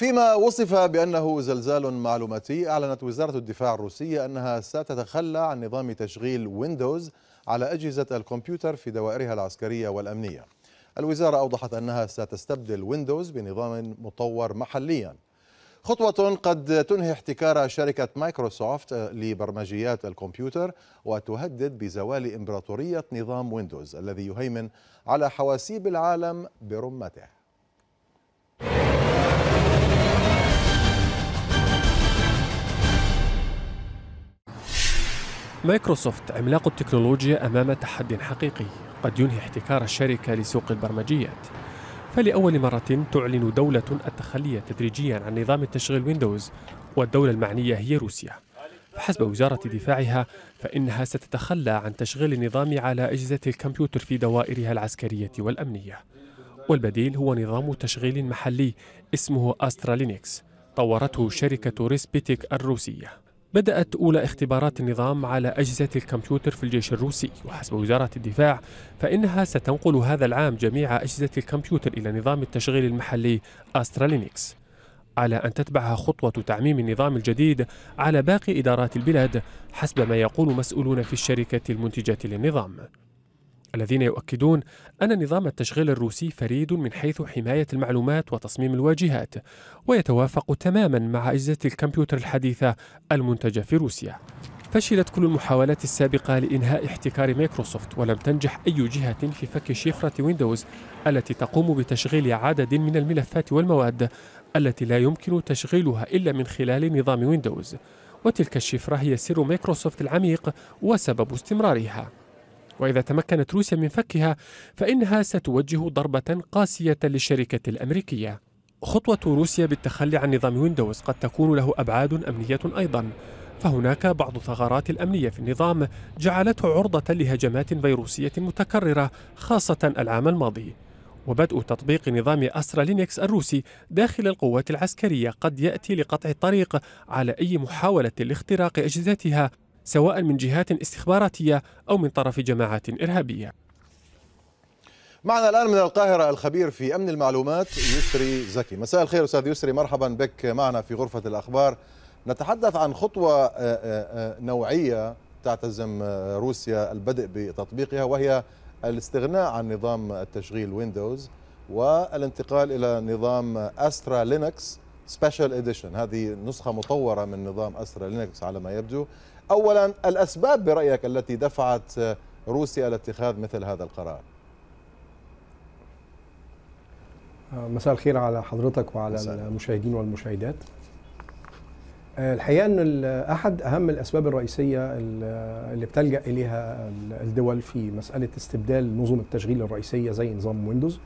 فيما وصف بأنه زلزال معلوماتي أعلنت وزارة الدفاع الروسية أنها ستتخلى عن نظام تشغيل ويندوز على أجهزة الكمبيوتر في دوائرها العسكرية والأمنية الوزارة أوضحت أنها ستستبدل ويندوز بنظام مطور محليا خطوة قد تنهي احتكار شركة مايكروسوفت لبرمجيات الكمبيوتر وتهدد بزوال إمبراطورية نظام ويندوز الذي يهيمن على حواسيب العالم برمته مايكروسوفت عملاق التكنولوجيا أمام تحد حقيقي قد ينهي احتكار الشركة لسوق البرمجيات فلأول مرة تعلن دولة التخلي تدريجيا عن نظام التشغيل ويندوز والدولة المعنية هي روسيا فحسب وزارة دفاعها فإنها ستتخلى عن تشغيل النظام على أجهزة الكمبيوتر في دوائرها العسكرية والأمنية والبديل هو نظام تشغيل محلي اسمه لينكس طورته شركة ريسبيتيك الروسية بدأت أولى اختبارات النظام على أجهزة الكمبيوتر في الجيش الروسي وحسب وزارة الدفاع فإنها ستنقل هذا العام جميع أجهزة الكمبيوتر إلى نظام التشغيل المحلي أسترالينكس على أن تتبعها خطوة تعميم النظام الجديد على باقي إدارات البلاد حسب ما يقول مسؤولون في الشركة المنتجة للنظام الذين يؤكدون أن نظام التشغيل الروسي فريد من حيث حماية المعلومات وتصميم الواجهات ويتوافق تماما مع أجهزة الكمبيوتر الحديثة المنتجة في روسيا فشلت كل المحاولات السابقة لإنهاء احتكار مايكروسوفت ولم تنجح أي جهة في فك شفرة ويندوز التي تقوم بتشغيل عدد من الملفات والمواد التي لا يمكن تشغيلها إلا من خلال نظام ويندوز وتلك الشفرة هي سر مايكروسوفت العميق وسبب استمرارها وإذا تمكنت روسيا من فكها فإنها ستوجه ضربة قاسية للشركة الأمريكية. خطوة روسيا بالتخلي عن نظام ويندوز قد تكون له أبعاد أمنية أيضا. فهناك بعض الثغرات الأمنية في النظام جعلته عرضة لهجمات فيروسية متكررة خاصة العام الماضي. وبدء تطبيق نظام أسرى لينكس الروسي داخل القوات العسكرية قد يأتي لقطع الطريق على أي محاولة لاختراق أجهزتها سواء من جهات استخباراتية أو من طرف جماعات إرهابية معنا الآن من القاهرة الخبير في أمن المعلومات يسري زكي مساء الخير أستاذ يسري مرحبا بك معنا في غرفة الأخبار نتحدث عن خطوة آه، آه، آه، نوعية تعتزم روسيا البدء بتطبيقها وهي الاستغناء عن نظام التشغيل ويندوز والانتقال إلى نظام أسترا لينكس سبيشال اديشن هذه نسخة مطورة من نظام أسرى لينكس على ما يبدو أولا الأسباب برأيك التي دفعت روسيا لاتخاذ مثل هذا القرار مساء الخير على حضرتك وعلى مساء. المشاهدين والمشاهدات آه، الحقيقه ان احد اهم الاسباب الرئيسيه اللي بتلجا اليها الدول في مساله استبدال نظم التشغيل الرئيسيه زي نظام ويندوز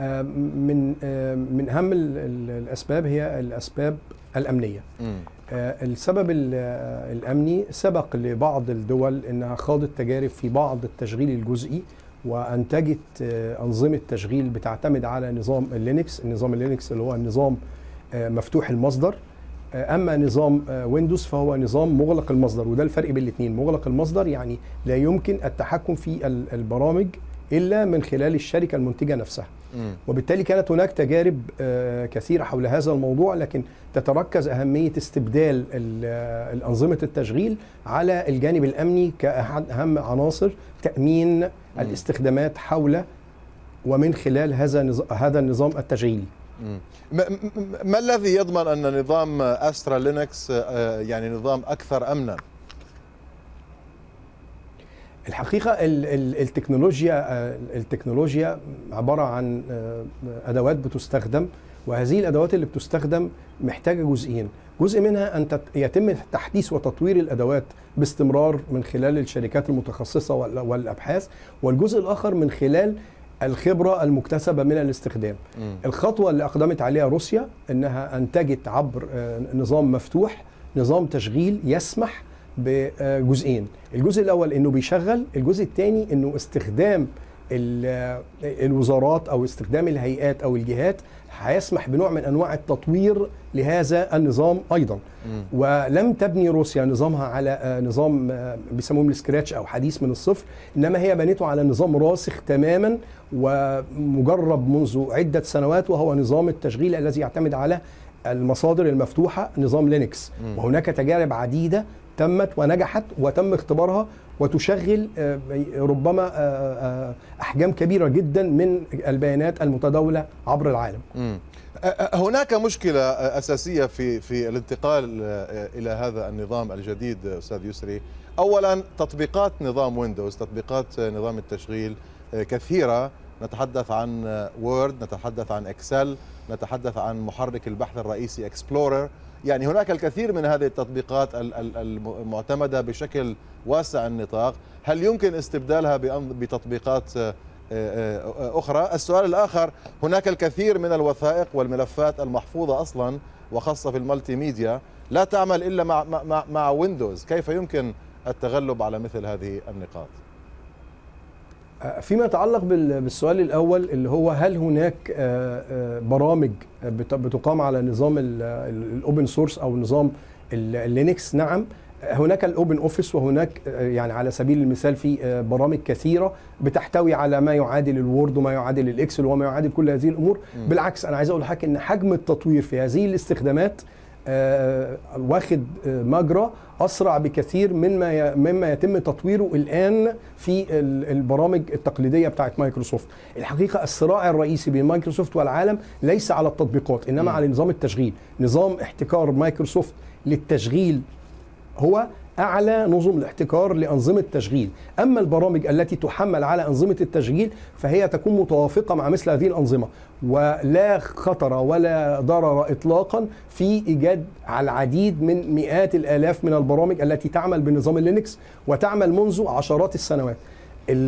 آه، من آه، من اهم الاسباب هي الاسباب الامنيه آه، السبب الامني سبق لبعض الدول انها خاضت تجارب في بعض التشغيل الجزئي وانتجت انظمه تشغيل بتعتمد على نظام اللينكس النظام اللينكس اللي هو النظام مفتوح المصدر اما نظام ويندوز فهو نظام مغلق المصدر وده الفرق بين الاثنين مغلق المصدر يعني لا يمكن التحكم في البرامج الا من خلال الشركه المنتجه نفسها وبالتالي كانت هناك تجارب آه، كثيرة حول هذا الموضوع لكن تتركز أهمية استبدال الأنظمة التشغيل على الجانب الأمني كأهم عناصر تأمين الاستخدامات حول ومن خلال هذا هذا النظام التشغيلي ما الذي يضمن أن نظام أسترا لينكس آه، يعني نظام أكثر أمنا؟ الحقيقه التكنولوجيا آه، التكنولوجيا عباره عن آه، ادوات بتستخدم وهذه الادوات اللي بتستخدم محتاجه جزئين جزء منها ان يتم تحديث وتطوير الادوات باستمرار من خلال الشركات المتخصصه والابحاث والجزء الاخر من خلال الخبره المكتسبه من الاستخدام م. الخطوه اللي اقدمت عليها روسيا انها انتجت عبر آه، نظام مفتوح نظام تشغيل يسمح بجزئين الجزء الاول انه بيشغل الجزء الثاني انه استخدام الوزارات او استخدام الهيئات او الجهات هيسمح بنوع من انواع التطوير لهذا النظام ايضا م. ولم تبني روسيا نظامها على آه، نظام آه، بيسموه السكراتش او حديث من الصفر انما هي بنته على نظام راسخ تماما ومجرب منذ عده سنوات وهو نظام التشغيل الذي يعتمد على المصادر المفتوحه نظام لينكس وهناك تجارب عديده تمت ونجحت وتم اختبارها وتشغل آه، ربما آه، آه، احجام كبيره جدا من البيانات المتداوله عبر العالم. هناك مشكله اساسيه في في الانتقال الى هذا النظام الجديد استاذ يسري. اولا تطبيقات نظام ويندوز، تطبيقات نظام التشغيل كثيره نتحدث عن وورد، نتحدث عن اكسل، نتحدث عن محرك البحث الرئيسي اكسبلورر يعني هناك الكثير من هذه التطبيقات المعتمدة بشكل واسع النطاق هل يمكن استبدالها بتطبيقات آه، آه، أخرى السؤال الآخر هناك الكثير من الوثائق والملفات المحفوظة أصلا وخاصة في المالتي ميديا لا تعمل إلا مع, مع, مع ويندوز كيف يمكن التغلب على مثل هذه النقاط فيما يتعلق بالسؤال الاول اللي هو هل هناك آه، آه، برامج بتقام على نظام الاوبن سورس او نظام اللينكس نعم هناك الاوبن اوفيس وهناك آه، يعني على سبيل المثال في برامج كثيره بتحتوي على ما يعادل الوورد وما يعادل الاكسل وما يعادل كل هذه الامور م. بالعكس انا عايز اقول لحضرتك ان حجم التطوير في هذه الاستخدامات آه، واخد آه، مجرى اسرع بكثير مما مما يتم تطويره الان في البرامج التقليديه بتاعت مايكروسوفت الحقيقه الصراع الرئيسي بين مايكروسوفت والعالم ليس على التطبيقات انما على نظام التشغيل نظام احتكار مايكروسوفت للتشغيل هو اعلى نظم الاحتكار لانظمه تشغيل، اما البرامج التي تحمل على انظمه التشغيل فهي تكون متوافقه مع مثل هذه الانظمه، ولا خطر ولا ضرر اطلاقا في ايجاد العديد من مئات الالاف من البرامج التي تعمل بنظام اللينكس وتعمل منذ عشرات السنوات.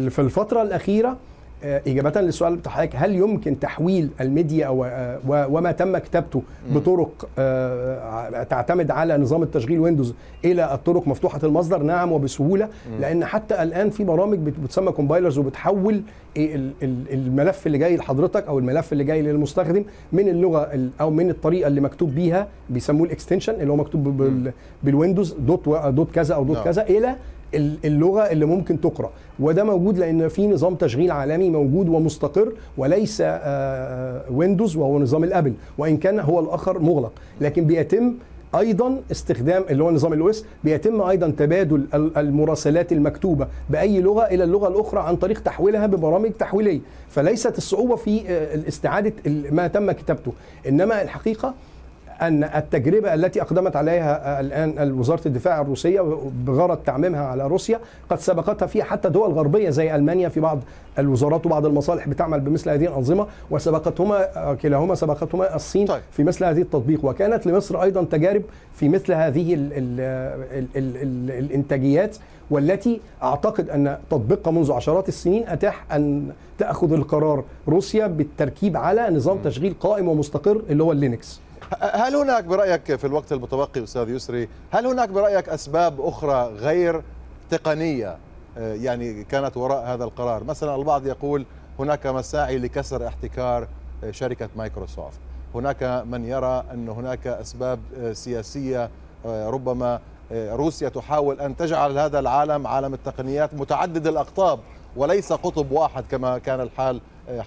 في الفتره الاخيره آه، إجابة للسؤال بتاع حضرتك هل يمكن تحويل الميديا وما تم كتابته بطرق آه، تعتمد على نظام التشغيل ويندوز إلى الطرق مفتوحة المصدر؟ نعم وبسهولة لأن حتى الآن في برامج بتسمى كومبايلرز وبتحول إيه الملف اللي جاي لحضرتك أو الملف اللي جاي للمستخدم من اللغة أو من الطريقة اللي مكتوب بيها بيسموه الاكستنشن اللي هو مكتوب بالويندوز دوت دوت كذا أو دوت آه. كذا إلى اللغه اللي ممكن تقرا وده موجود لان في نظام تشغيل عالمي موجود ومستقر وليس ويندوز آه، آه، وهو نظام الابل وان كان هو الاخر مغلق لكن بيتم ايضا استخدام اللي هو نظام الويس بيتم ايضا تبادل المراسلات المكتوبه باي لغه الى اللغه الاخرى عن طريق تحويلها ببرامج تحويليه فليست الصعوبه في آه، استعاده ما تم كتابته انما الحقيقه ان التجربه التي اقدمت عليها الان وزاره الدفاع الروسيه بغرض تعميمها على روسيا قد سبقتها فيها حتى دول غربيه زي المانيا في بعض الوزارات وبعض المصالح بتعمل بمثل هذه الانظمه وسبقتهما كلاهما سبقتهما الصين طيب. في مثل هذه التطبيق وكانت لمصر ايضا تجارب في مثل هذه الـ الـ ال ال ال الانتاجيات والتي اعتقد ان تطبيقها منذ عشرات السنين اتاح ان تاخذ القرار روسيا بالتركيب على نظام تشغيل قائم ومستقر اللي هو اللينكس هل هناك برأيك في الوقت المتبقي أستاذ يسري هل هناك برأيك أسباب أخرى غير تقنية آه، يعني كانت وراء هذا القرار مثلا البعض يقول هناك مساعي لكسر احتكار آه، شركة مايكروسوفت هناك من يرى أن هناك أسباب آه، سياسية ربما روسيا تحاول أن تجعل هذا العالم عالم التقنيات متعدد الأقطاب وليس قطب واحد كما كان الحال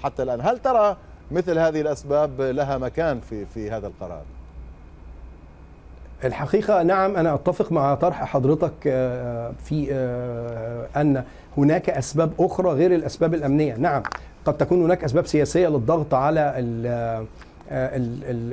حتى الآن هل ترى مثل هذه الأسباب لها مكان في في هذا القرار الحقيقة نعم أنا أتفق مع طرح حضرتك آه، في آه، أن هناك أسباب أخرى غير الأسباب الأمنية نعم قد تكون هناك أسباب سياسية للضغط على آه،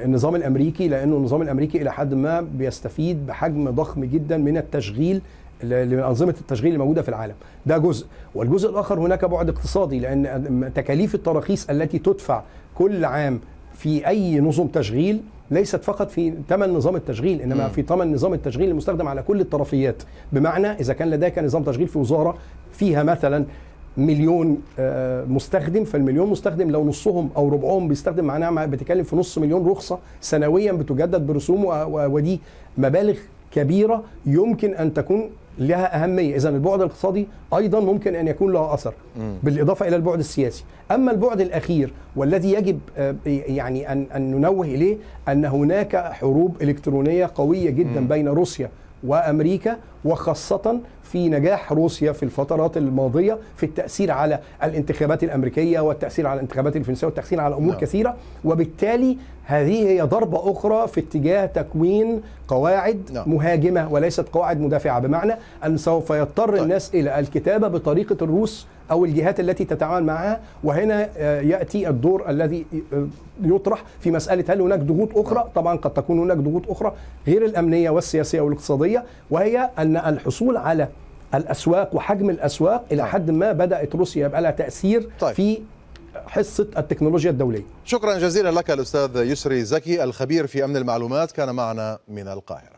النظام الامريكي لانه النظام الامريكي الى حد ما بيستفيد بحجم ضخم جدا من التشغيل لانظمه التشغيل الموجوده في العالم ده جزء والجزء الاخر هناك بعد اقتصادي لان تكاليف التراخيص التي تدفع كل عام في اي نظم تشغيل ليست فقط في ثمن نظام التشغيل انما م. في ثمن نظام التشغيل المستخدم على كل الطرفيات بمعنى اذا كان لديك نظام تشغيل في وزاره فيها مثلا مليون آه، مستخدم فالمليون مستخدم لو نصهم او ربعهم بيستخدم معناها بتتكلم في نص مليون رخصه سنويا بتجدد برسوم ودي مبالغ كبيره يمكن ان تكون لها اهميه اذا البعد الاقتصادي ايضا ممكن ان يكون له اثر بالاضافه الى البعد السياسي اما البعد الاخير والذي يجب آه، يعني ان ان ننوه اليه ان هناك حروب الكترونيه قويه جدا بين روسيا وامريكا وخاصه في نجاح روسيا في الفترات الماضيه في التاثير على الانتخابات الامريكيه والتاثير على الانتخابات الفرنسيه والتاثير على امور نعم. كثيره وبالتالي هذه هي ضربه اخرى في اتجاه تكوين قواعد نعم. مهاجمه وليست قواعد مدافعه بمعنى ان سوف يضطر طيب. الناس الى الكتابه بطريقه الروس او الجهات التي تتعامل معها وهنا آه، ياتي الدور الذي آه، يطرح في مساله هل هناك ضغوط اخرى؟ نعم. طبعا قد تكون هناك ضغوط اخرى غير الامنيه والسياسيه والاقتصاديه وهي ان الحصول على الاسواق وحجم الاسواق الى نعم. حد ما بدات روسيا يبقى لها تاثير طيب. في حصه التكنولوجيا الدوليه. شكرا جزيلا لك الاستاذ يسري زكي الخبير في امن المعلومات كان معنا من القاهره.